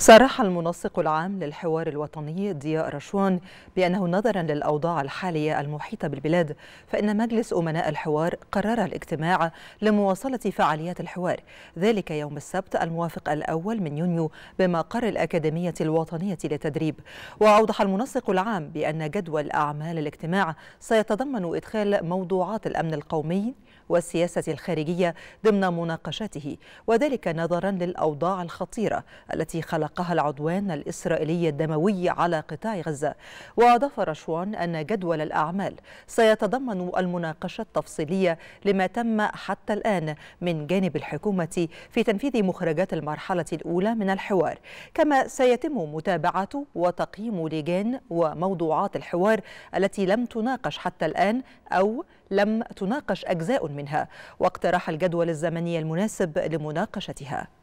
صرح المنسق العام للحوار الوطني ضياء رشوان بأنه نظرا للأوضاع الحالية المحيطة بالبلاد فإن مجلس أمناء الحوار قرر الاجتماع لمواصلة فعاليات الحوار ذلك يوم السبت الموافق الأول من يونيو بمقر الأكاديمية الوطنية للتدريب وأوضح المنسق العام بأن جدول أعمال الاجتماع سيتضمن إدخال موضوعات الأمن القومي والسياسة الخارجية ضمن مناقشاته وذلك نظرا للأوضاع الخطيرة التي خلق تلقاها العدوان الإسرائيلي الدموي على قطاع غزة وأضاف رشوان أن جدول الأعمال سيتضمن المناقشة التفصيلية لما تم حتى الآن من جانب الحكومة في تنفيذ مخرجات المرحلة الأولى من الحوار كما سيتم متابعة وتقييم لجان وموضوعات الحوار التي لم تناقش حتى الآن أو لم تناقش أجزاء منها واقتراح الجدول الزمني المناسب لمناقشتها